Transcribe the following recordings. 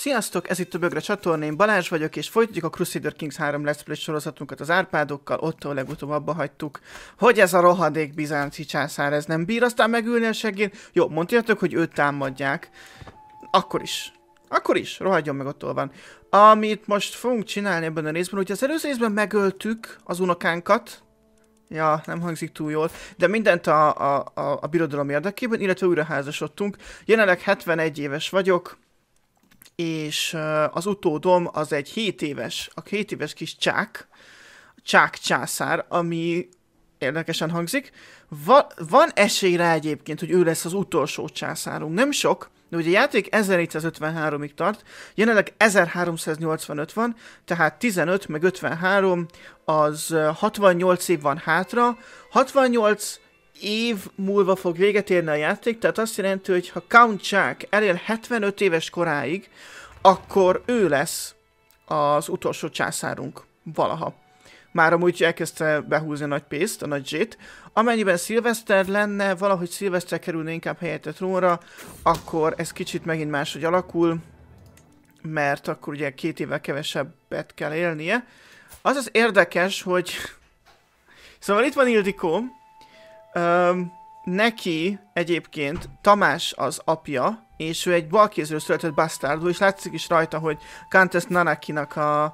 Sziasztok, ez itt a Bögre csatorna, én Balázs vagyok, és folytatjuk a Crusader Kings 3 Let's Play sorozatunkat az Árpádokkal, ott legutóbb abba hagytuk, hogy ez a rohadék bizánci császár, ez nem bír aztán megülni a seggén. Jó, mondjátok, hogy őt támadják. Akkor is. Akkor is, rohadjon meg, ott van. Amit most fogunk csinálni ebben a részben, hogy az előző részben megöltük az unokánkat, Ja, nem hangzik túl jól, de mindent a, a, a, a birodalom érdekében, illetve újraházasodtunk. házasodtunk. Jelenleg 71 éves vagyok, és az utódom az egy 7 éves, a 7 éves kis csák, csák császár, ami érdekesen hangzik. Va, van esély rá egyébként, hogy ő lesz az utolsó császárunk. Nem sok, de ugye a játék 1453-ig tart, jelenleg 1385 van, tehát 15 meg 53, az 68 év van hátra. 68 év múlva fog véget érni a játék, tehát azt jelenti, hogy ha Count Jack elér 75 éves koráig, akkor ő lesz az utolsó császárunk valaha. Már amúgy elkezdte behúzni a nagy pénzt, a nagy zsét. Amennyiben Szilveszter lenne, valahogy Szilveszter kerülne inkább a trónra, akkor ez kicsit megint máshogy alakul, mert akkor ugye két évvel kevesebbet kell élnie. Az az érdekes, hogy... Szóval itt van Ildikó, Öm, neki egyébként Tamás az apja, és ő egy balkézről született bastardú, és látszik is rajta, hogy Countess Nanakinak a,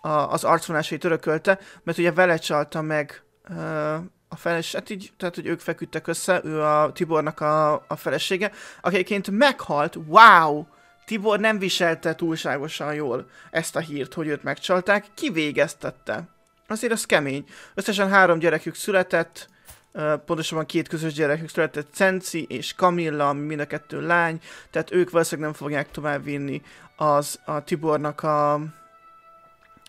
a, az arcvonásait örökölte, mert ugye vele csalta meg ö, a feles, hát így, tehát hogy ők feküdtek össze, ő a Tibornak a, a felesége, akiként meghalt, wow! Tibor nem viselte túlságosan jól ezt a hírt, hogy őt megcsalták, kivégeztette. Azért az kemény. Összesen három gyerekük született, pontosabban két közös gyerekük született, Cenci és Kamilla, ami mind a kettő lány, tehát ők valószínűleg nem fogják továbbvinni az a Tibornak a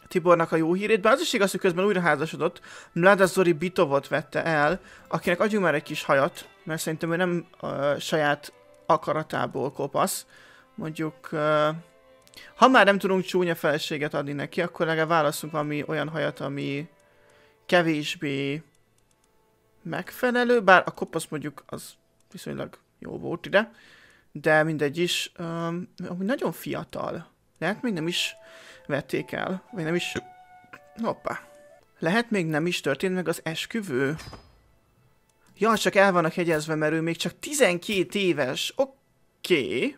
Tibornak a jó hírét, bár az is igaz, hogy közben újra házasodott, Mlada Zori Bitovot vette el, akinek adjunk már egy kis hajat, mert szerintem ő nem uh, saját akaratából kopasz. Mondjuk, uh, ha már nem tudunk csúnya feleséget adni neki, akkor legalább válaszunk valami olyan hajat, ami kevésbé megfelelő, bár a kopasz mondjuk az viszonylag jó volt ide, de mindegy is, um, nagyon fiatal. Lehet még nem is vették el, vagy nem is... Hoppá. Lehet még nem is történt meg az esküvő. Ja, csak el vannak jegyezve, mert ő még csak 12 éves. Oké. Okay.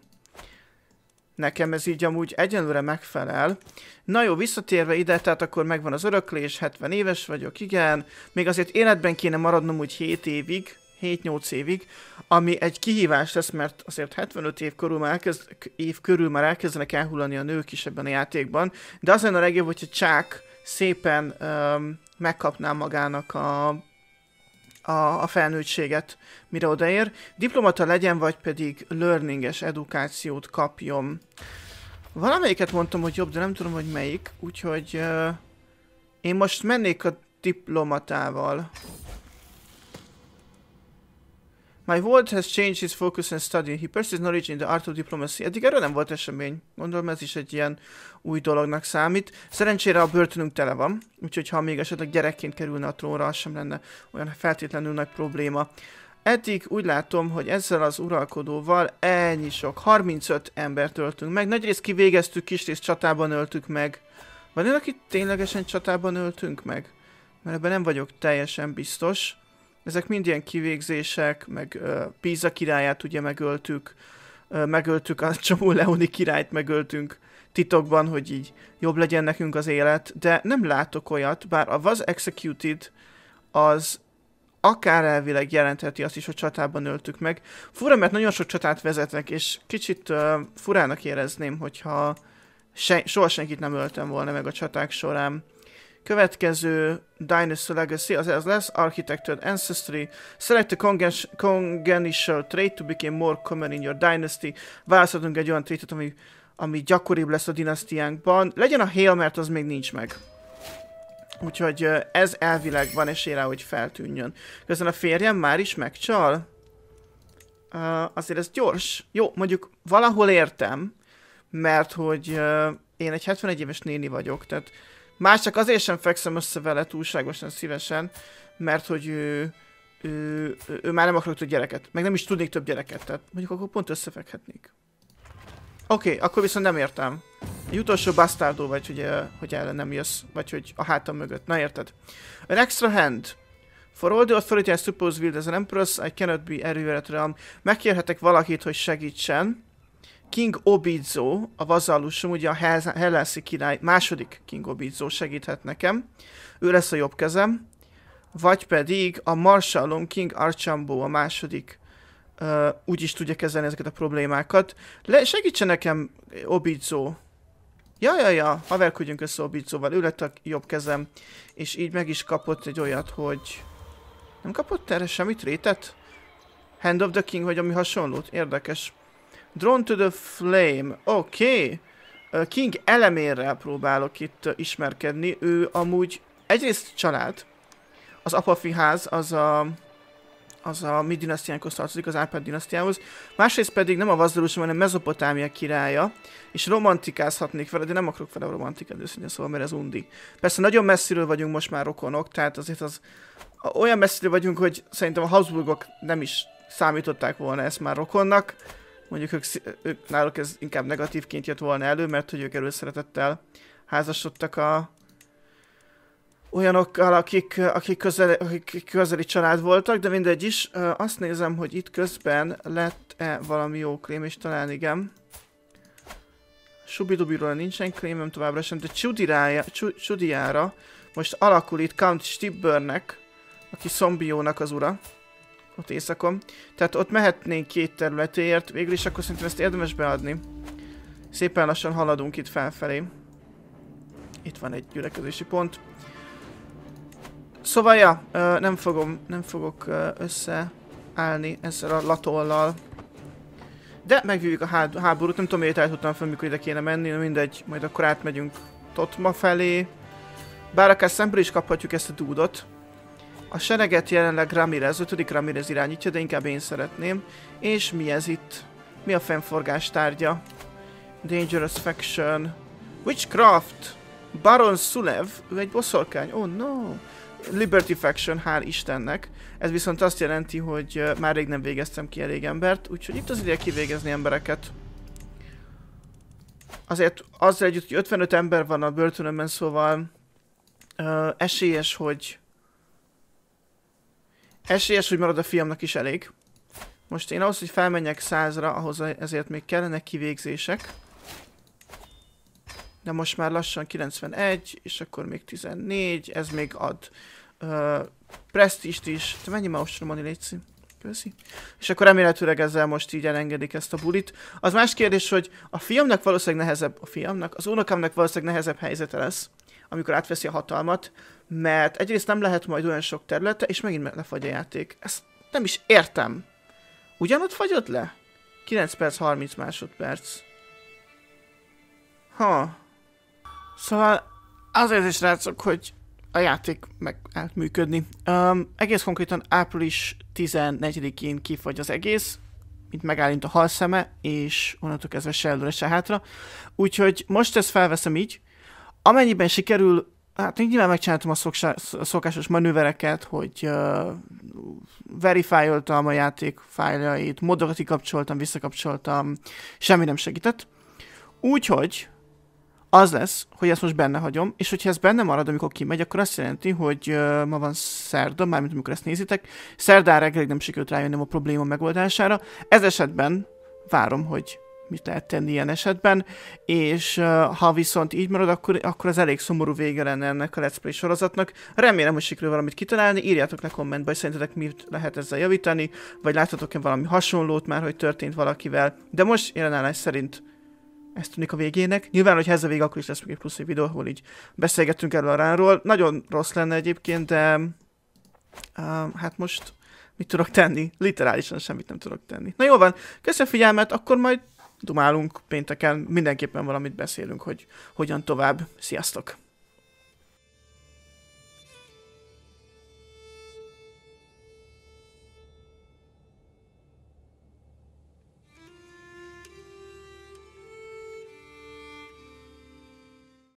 Nekem ez így amúgy egyenlőre megfelel. Na jó, visszatérve ide, tehát akkor megvan az öröklés, 70 éves vagyok, igen. Még azért életben kéne maradnom úgy 7 évig, 7-8 évig, ami egy kihívás lesz, mert azért 75 év körül már, elkezd, év körül már elkezdenek elhullani a nők is ebben a játékban, de az lenne a legjobb, hogyha Csák szépen um, megkapná magának a a, a felnőttséget, mire odaér. Diplomata legyen, vagy pedig learninges edukációt kapjon. Valamelyiket mondtam, hogy jobb, de nem tudom, hogy melyik, úgyhogy uh, én most mennék a diplomatával. My world has changed his focus and study. He pursues knowledge in the art of diplomacy. Eddig erről nem volt esemény. Gondolom ez is egy ilyen új dolognak számít. Szerencsére a börtönünk tele van, úgyhogy ha még esetleg gyerekként kerülne a trónra, az sem lenne olyan feltétlenül nagy probléma. Eddig úgy látom, hogy ezzel az uralkodóval ennyi sok, 35 embert öltünk meg. Nagyrészt kivégeztük, kisrészt csatában öltük meg. Van olyan, akit ténylegesen csatában öltünk meg? Mert ebben nem vagyok teljesen biztos. Ezek mind ilyen kivégzések, meg uh, Píza királyát ugye megöltük, uh, megöltük a Csomó Leoni királyt, megöltünk titokban, hogy így jobb legyen nekünk az élet, de nem látok olyat, bár a Was Executed az akár elvileg jelentheti azt is, hogy csatában öltük meg. Fura, mert nagyon sok csatát vezetnek, és kicsit uh, furának érezném, hogyha se, soha senkit nem öltem volna meg a csaták során. Következő Dynasty Legacy, az ez lesz, Architected Ancestry. Select a congen congenital trait to become more common in your dynasty. Választhatunk egy olyan trétet, ami, ami gyakoribb lesz a dinasztiánkban. Legyen a Hail, mert az még nincs meg. Úgyhogy ez elvileg van esélye, hogy feltűnjön. Közben a férjem már is megcsal? Uh, azért ez gyors. Jó, mondjuk valahol értem, mert hogy uh, én egy 71 éves néni vagyok, tehát Más csak azért sem fekszem össze vele túlságosan szívesen, mert hogy ő, ő, ő, ő már nem akarok több gyereket. Meg nem is tudnék több gyereket, tehát mondjuk akkor pont összefekhetnék. Oké, okay, akkor viszont nem értem. Egy utolsó bastardó vagy, hogy, hogy ellen nem jössz, vagy hogy a hátam mögött. Na érted. An extra hand. For all the authority I suppose will as an empress, I cannot be everywhere realm. Megkérhetek valakit, hogy segítsen. King Obizo, a vazallusom, ugye a Helenszi király, második King Obizo segíthet nekem. Ő lesz a jobb kezem. Vagy pedig a Marshallom King Archambó a második uh, úgy is tudja kezelni ezeket a problémákat. Le, segítsen nekem Obizo. Ja, ja, ja, haverkodjunk össze Obizóval, ő lett a jobb kezem. És így meg is kapott egy olyat, hogy... Nem kapott erre semmit rétet? Hand of the King vagy ami hasonlót? Érdekes. Drone to the Flame. Oké. Okay. King elemérrel próbálok itt ismerkedni. Ő amúgy egyrészt család. Az apafi ház az a az a mi dinasztiánkhoz tartozik, az Árpád dinasztiához. Másrészt pedig nem a Vazdalusom, hanem Mezopotámia királya, és romantikázhatnék vele, de nem akarok vele romantikálni, őszintén szóval, mert ez undi. Persze nagyon messziről vagyunk most már rokonok, tehát azért az olyan messziről vagyunk, hogy szerintem a Habsburgok nem is számították volna ezt már rokonnak, mondjuk ők, ők, náluk ez inkább negatívként jött volna elő, mert hogy ők előszeretettel házasodtak a olyanokkal, akik, akik, közeli, akik közeli család voltak, de mindegy is. Azt nézem, hogy itt közben lett-e valami jó krém, és talán igen. Subidubiról nincsen krémem továbbra sem, de Csudiára most alakul itt Count Stibbernek, aki Szombiónak az ura ott éjszakon. Tehát ott mehetnénk két területéért, végül is akkor szerintem ezt érdemes beadni. Szépen lassan haladunk itt felfelé. Itt van egy gyülekezési pont. Szóval, ja, nem fogom, nem fogok összeállni ezzel a latollal. De megvívjuk a háborút, nem tudom, miért tudtam fel, mikor ide kéne menni, mindegy, majd akkor átmegyünk Totma felé. Bár akár szemből is kaphatjuk ezt a dúdot. A sereget jelenleg Ramirez, 5. Ramirez irányítja, de inkább én szeretném. És mi ez itt? Mi a fennforgás tárgya? Dangerous Faction. Witchcraft! Baron Sulev, ő egy boszorkány, oh no! Liberty Faction, hál' Istennek. Ez viszont azt jelenti, hogy már rég nem végeztem ki elég embert, úgyhogy itt az ideje kivégezni embereket. Azért azzal együtt, hogy 55 ember van a börtönömben, szóval uh, esélyes, hogy Esélyes, hogy marad a fiamnak is elég. Most én ahhoz, hogy felmenjek százra, ahhoz ezért még kellene kivégzések. De most már lassan 91, és akkor még 14, ez még ad. Uh, prestist is. Te mennyi ma ostromani létszik? Köszi. És akkor remélhetőleg ezzel most így elengedik ezt a bulit. Az más kérdés, hogy a fiamnak valószínűleg nehezebb, a fiamnak, az unokámnak valószínűleg nehezebb helyzete lesz, amikor átveszi a hatalmat, mert egyrészt nem lehet majd olyan sok területe, és megint lefagy a játék. Ezt nem is értem. Ugyanott fagyott le? 9 perc, 30 másodperc. Ha. Szóval az érzés, rácok, hogy a játék meg működni. Um, egész konkrétan április 14-én kifagy az egész, mint megállint a halszeme, és onnantól kezdve se előre, se hátra. Úgyhogy most ezt felveszem így. Amennyiben sikerül, hát én nyilván megcsináltam a szokásos manővereket, hogy uh, verifájoltam a játék fájlait, modokat kapcsoltam, visszakapcsoltam, semmi nem segített. Úgyhogy az lesz, hogy ezt most benne hagyom, és hogyha ez benne marad, amikor kimegy, akkor azt jelenti, hogy uh, ma van szerda, mármint amikor ezt nézitek, szerdán reggelig nem sikerült rájönnöm a probléma megoldására. Ez esetben várom, hogy mit lehet tenni ilyen esetben, és uh, ha viszont így marad, akkor, akkor az elég szomorú vége lenne ennek a Let's Play sorozatnak. Remélem, hogy sikerül valamit kitalálni, írjátok le kommentbe, hogy szerintetek mit lehet ezzel javítani, vagy láthatok-e valami hasonlót már, hogy történt valakivel, de most jelenállás szerint ez tűnik a végének. Nyilván, hogy ez a vég, akkor is lesz még egy plusz egy videó, ahol így beszélgettünk erről a ránról. Nagyon rossz lenne egyébként, de uh, hát most mit tudok tenni? Literálisan semmit nem tudok tenni. Na jó van, köszönöm figyelmet, akkor majd dumálunk pénteken, mindenképpen valamit beszélünk, hogy hogyan tovább. Sziasztok!